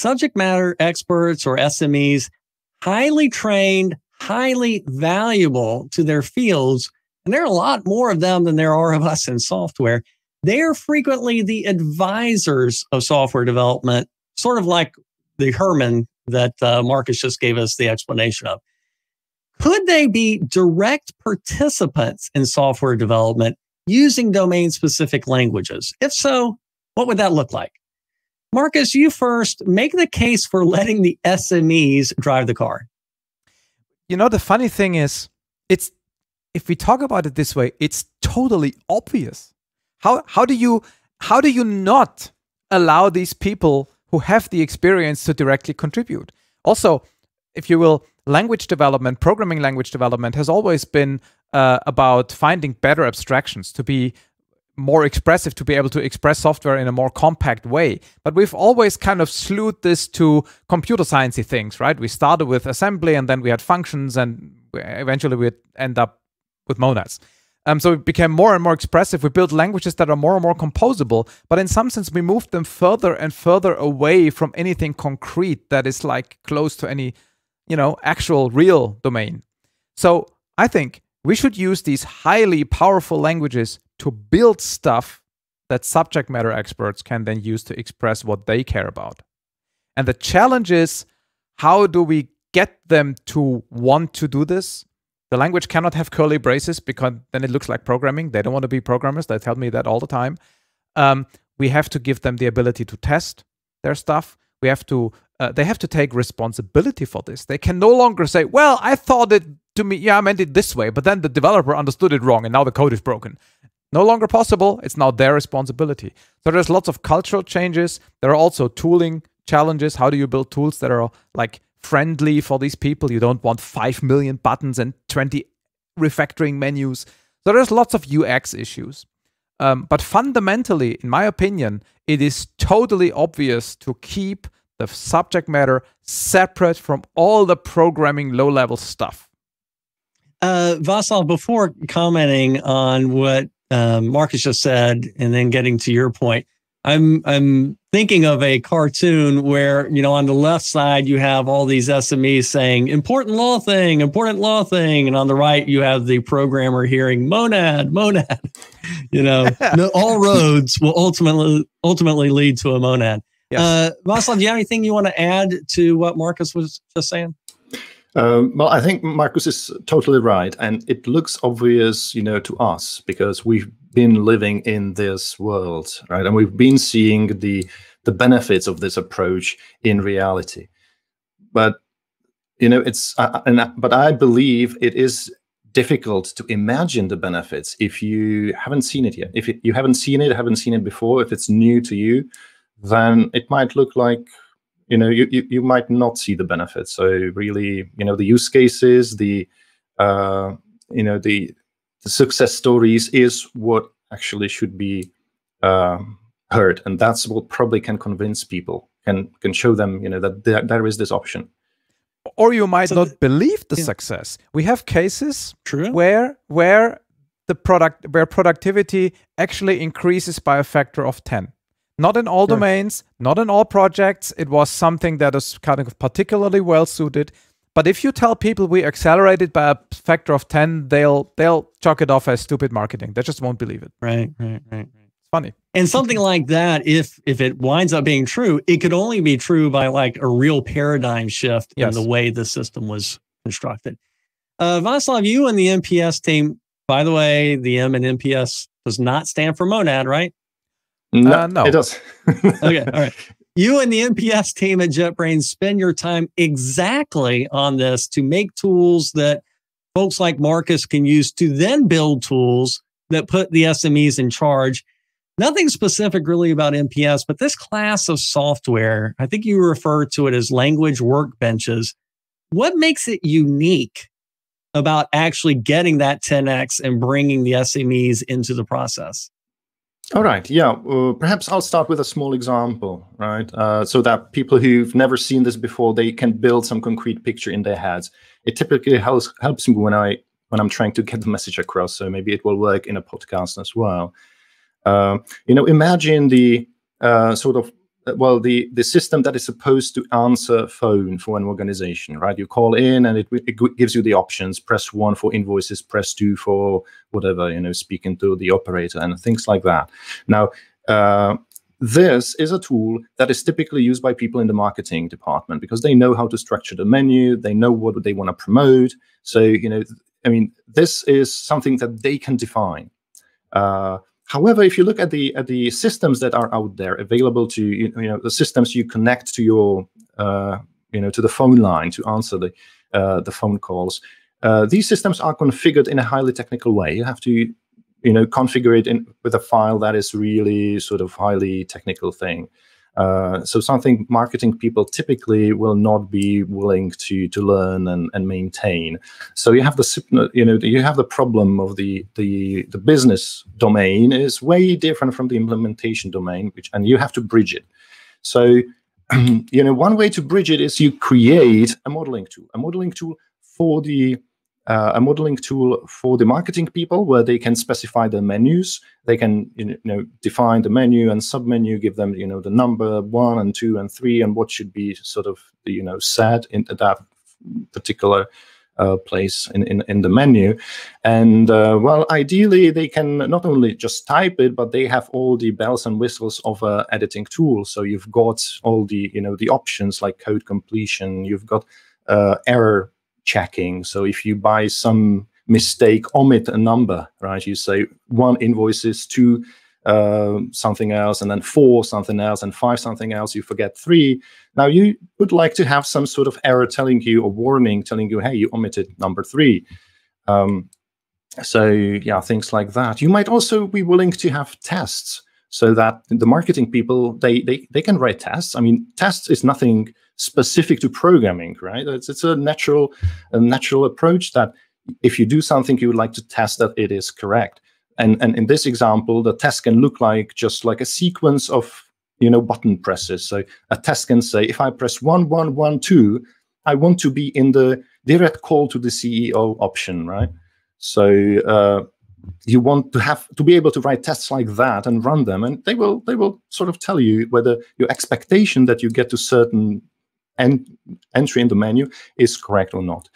subject matter experts or SMEs, highly trained, highly valuable to their fields. And there are a lot more of them than there are of us in software. They are frequently the advisors of software development, sort of like the Herman that uh, Marcus just gave us the explanation of. Could they be direct participants in software development using domain specific languages? If so, what would that look like? Marcus, you first make the case for letting the SMEs drive the car. You know, the funny thing is, it's if we talk about it this way, it's totally obvious. How how do you how do you not allow these people who have the experience to directly contribute? Also, if you will, language development, programming language development has always been uh, about finding better abstractions to be more expressive to be able to express software in a more compact way. But we've always kind of slewed this to computer sciencey things, right? We started with assembly and then we had functions and eventually we'd end up with monads. Um, so it became more and more expressive. We built languages that are more and more composable, but in some sense, we moved them further and further away from anything concrete that is like close to any, you know, actual real domain. So I think we should use these highly powerful languages to build stuff that subject matter experts can then use to express what they care about. And the challenge is how do we get them to want to do this? The language cannot have curly braces because then it looks like programming. They don't want to be programmers. They tell me that all the time. Um, we have to give them the ability to test their stuff. We have to. Uh, they have to take responsibility for this. They can no longer say, "Well, I thought it to me, yeah, I meant it this way, but then the developer understood it wrong and now the code is broken. No longer possible, it's now their responsibility. So there's lots of cultural changes. There are also tooling challenges. How do you build tools that are like friendly for these people? You don't want 5 million buttons and 20 refactoring menus. So there's lots of UX issues. Um, but fundamentally, in my opinion, it is totally obvious to keep the subject matter separate from all the programming low level stuff uh, Vassal, before commenting on what um, Marcus just said, and then getting to your point, I'm I'm thinking of a cartoon where you know on the left side you have all these SMEs saying important law thing, important law thing, and on the right you have the programmer hearing monad, monad. you know, no, all roads will ultimately ultimately lead to a monad. Yes. Uh, Vassal, do you have anything you want to add to what Marcus was just saying? Um, well, I think Marcus is totally right, and it looks obvious, you know, to us because we've been living in this world, right? And we've been seeing the the benefits of this approach in reality. But you know, it's uh, and, uh, but I believe it is difficult to imagine the benefits if you haven't seen it yet. If you haven't seen it, haven't seen it before, if it's new to you, then it might look like you know you, you, you might not see the benefits so really you know the use cases the uh, you know the, the success stories is what actually should be um, heard and that's what probably can convince people and can show them you know that there, there is this option or you might so not the, believe the yeah. success we have cases True. where where the product where productivity actually increases by a factor of 10 not in all sure. domains, not in all projects. It was something that is kind of particularly well suited. But if you tell people we accelerated by a factor of ten, they'll they'll chalk it off as stupid marketing. They just won't believe it. Right, right, right. It's funny. And something like that, if if it winds up being true, it could only be true by like a real paradigm shift yes. in the way the system was constructed. Uh, Vaslav, you and the MPS team. By the way, the M and MPS does not stand for Monad, right? No, uh, no. it does. okay, all right. You and the NPS team at JetBrains spend your time exactly on this to make tools that folks like Marcus can use to then build tools that put the SMEs in charge. Nothing specific really about NPS, but this class of software, I think you refer to it as language workbenches. What makes it unique about actually getting that 10x and bringing the SMEs into the process? All right. Yeah. Uh, perhaps I'll start with a small example, right? Uh, so that people who've never seen this before they can build some concrete picture in their heads. It typically helps helps me when I when I'm trying to get the message across. So maybe it will work in a podcast as well. Uh, you know, imagine the uh, sort of uh, well the the system that is supposed to answer phone for an organization right you call in and it, it gives you the options press one for invoices press two for whatever you know speaking to the operator and things like that now uh, this is a tool that is typically used by people in the marketing department because they know how to structure the menu they know what they want to promote so you know i mean this is something that they can define uh, However, if you look at the at the systems that are out there available to you, you know the systems you connect to your uh, you know to the phone line to answer the uh, the phone calls, uh, these systems are configured in a highly technical way. You have to you know configure it in, with a file that is really sort of highly technical thing. Uh, so something marketing people typically will not be willing to to learn and, and maintain. So you have the you know you have the problem of the the the business domain is way different from the implementation domain, which and you have to bridge it. So you know one way to bridge it is you create a modeling tool, a modeling tool for the uh, a modeling tool for the marketing people where they can specify the menus. They can you know define the menu and submenu, give them you know the number one and two and three and what should be sort of you know said in that particular uh, place in, in, in the menu. And uh, well, ideally, they can not only just type it, but they have all the bells and whistles of a editing tool. So you've got all the you know the options like code completion. You've got uh, error checking. So if you buy some mistake omit a number, right, you say one invoices two uh, something else, and then four something else, and five something else, you forget three. Now you would like to have some sort of error telling you or warning telling you, hey, you omitted number three. Um, so yeah, things like that. You might also be willing to have tests so that the marketing people they they, they can write tests i mean tests is nothing specific to programming right it's, it's a natural a natural approach that if you do something you would like to test that it is correct and and in this example the test can look like just like a sequence of you know button presses so a test can say if i press 1112 i want to be in the direct call to the ceo option right so uh, you want to have to be able to write tests like that and run them and they will they will sort of tell you whether your expectation that you get to certain en- entry in the menu is correct or not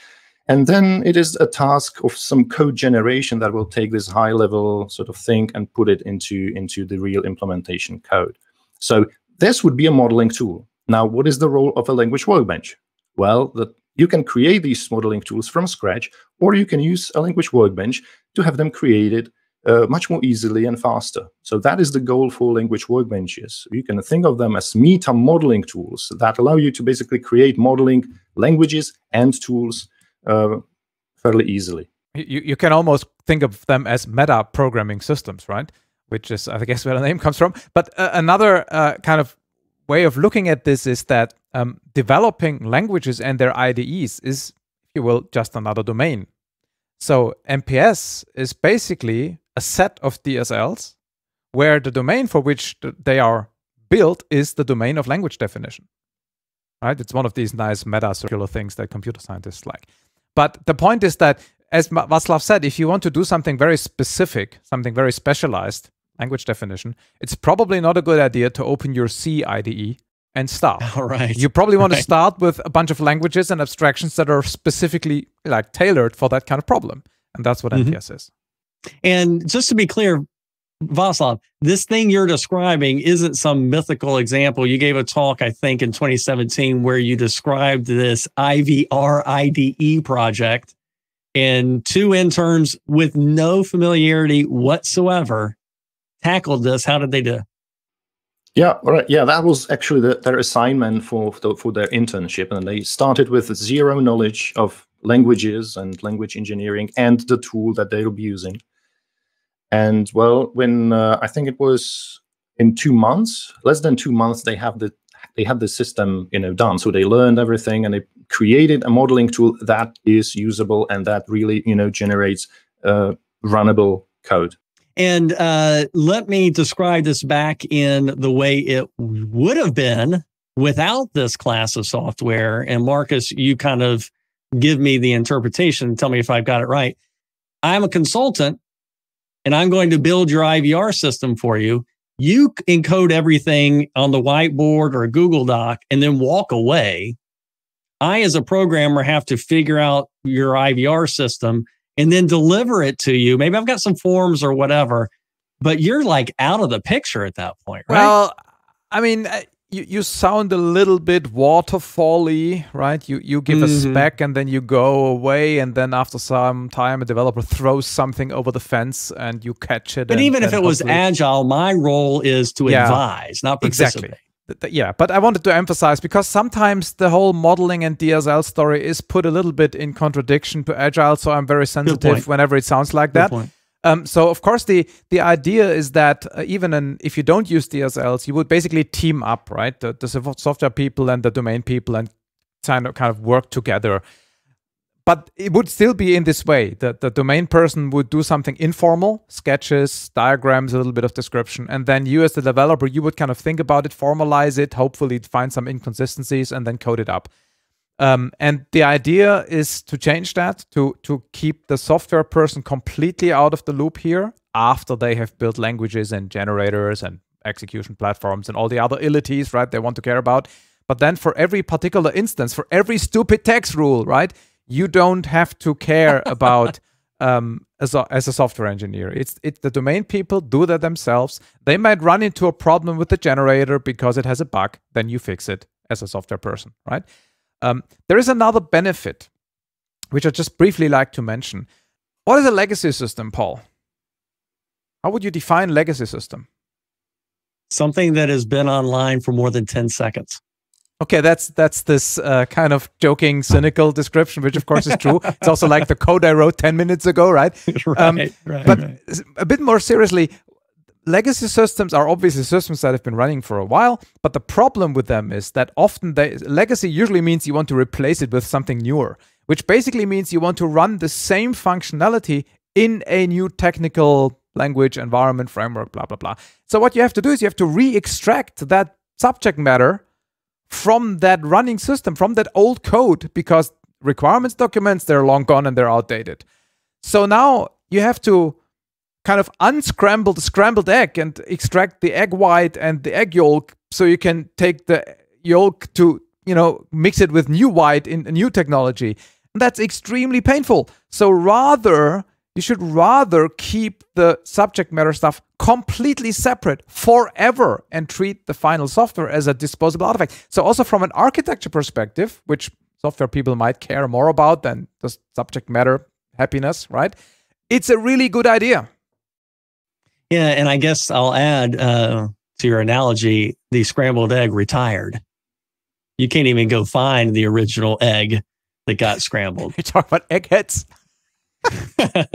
and then it is a task of some code generation that will take this high level sort of thing and put it into into the real implementation code so this would be a modeling tool now what is the role of a language workbench well the you can create these modeling tools from scratch, or you can use a language workbench to have them created uh, much more easily and faster. So that is the goal for language workbenches. You can think of them as meta modeling tools that allow you to basically create modeling languages and tools uh, fairly easily. You, you can almost think of them as meta programming systems, right? Which is, I guess, where the name comes from. But uh, another uh, kind of way of looking at this is that um, developing languages and their IDEs is, if you will, just another domain. So MPS is basically a set of DSLs where the domain for which they are built is the domain of language definition. Right? It's one of these nice meta circular things that computer scientists like. But the point is that, as Vaslav said, if you want to do something very specific, something very specialized, language definition, it's probably not a good idea to open your C IDE and start. All right. You probably want right. to start with a bunch of languages and abstractions that are specifically like tailored for that kind of problem. And that's what mm -hmm. NPS is. And just to be clear, Vaslav, this thing you're describing isn't some mythical example. You gave a talk, I think, in 2017 where you described this IVR IDE project and two interns with no familiarity whatsoever tackled this? How did they do? Yeah, right. Yeah, that was actually the, their assignment for, for their internship, and they started with zero knowledge of languages and language engineering and the tool that they'll be using. And well, when uh, I think it was in two months, less than two months, they have the they had the system you know done. So they learned everything and they created a modeling tool that is usable and that really you know generates uh, runnable code. And uh, let me describe this back in the way it would have been without this class of software. And Marcus, you kind of give me the interpretation and tell me if I've got it right. I'm a consultant and I'm going to build your IVR system for you. You encode everything on the whiteboard or a Google Doc and then walk away. I, as a programmer, have to figure out your IVR system and then deliver it to you. Maybe I've got some forms or whatever, but you're like out of the picture at that point, right? Well, I mean, uh, you, you sound a little bit waterfally, right? You you give mm -hmm. a mm-hmm. spec and then you go away, and then after some time, a developer throws something over the fence and you catch it. But and, even if it was agile, my role is to yeah, advise, not participate. Exactly yeah, but I wanted to emphasize because sometimes the whole modeling and DSL story is put a little bit in contradiction to agile. So I'm very sensitive whenever it sounds like Good that. Um, so of course the the idea is that uh, even if you don't use DSLs, you would basically team up, right? The, the software people and the domain people and kind of kind of work together but it would still be in this way that the domain person would do something informal sketches diagrams a little bit of description and then you as the developer you would kind of think about it formalize it hopefully find some inconsistencies and then code it up um, and the idea is to change that to to keep the software person completely out of the loop here after they have built languages and generators and execution platforms and all the other illities right they want to care about but then for every particular instance for every stupid tax rule right you don't have to care about um, as, a, as a software engineer. It's, the domain people do that themselves. They might run into a problem with the generator because it has a bug. Then you fix it as a software person, right? Um, there is another benefit, which I just briefly like to mention. What is a legacy system, Paul? How would you define legacy system? Something that has been online for more than 10 seconds okay, that's that's this uh, kind of joking, cynical description, which of course is true. it's also like the code I wrote ten minutes ago, right? right, um, right but right. a bit more seriously, legacy systems are obviously systems that have been running for a while, but the problem with them is that often they, legacy usually means you want to replace it with something newer, which basically means you want to run the same functionality in a new technical language, environment, framework, blah, blah, blah. So what you have to do is you have to re extract that subject matter from that running system, from that old code, because requirements documents, they're long gone and they're outdated. So now you have to kind of unscramble the scrambled egg and extract the egg white and the egg yolk so you can take the yolk to, you know, mix it with new white in new technology. And that's extremely painful. So rather you should rather keep the subject matter stuff completely separate forever and treat the final software as a disposable artifact. So, also from an architecture perspective, which software people might care more about than the subject matter happiness, right? It's a really good idea. Yeah, and I guess I'll add uh, to your analogy the scrambled egg retired. You can't even go find the original egg that got scrambled. you talk about eggheads.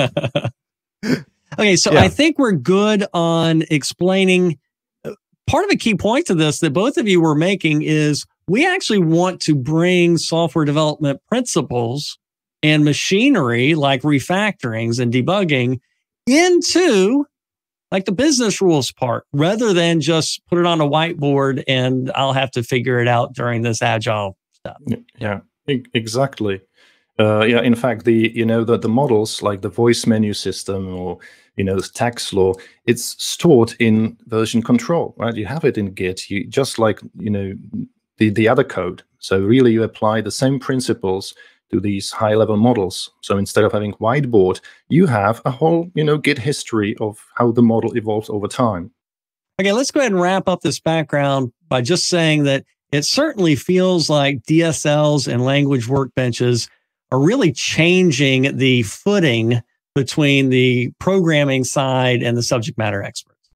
okay, so yeah. I think we're good on explaining. Uh, part of a key point to this that both of you were making is we actually want to bring software development principles and machinery like refactorings and debugging into like the business rules part rather than just put it on a whiteboard and I'll have to figure it out during this agile stuff. Yeah, exactly. Uh, yeah, in fact, the you know the, the models like the voice menu system or you know the tax law, it's stored in version control, right? You have it in Git, you just like you know the the other code. So really, you apply the same principles to these high level models. So instead of having whiteboard, you have a whole you know Git history of how the model evolves over time. Okay, let's go ahead and wrap up this background by just saying that it certainly feels like DSLs and language workbenches are really changing the footing between the programming side and the subject matter expert.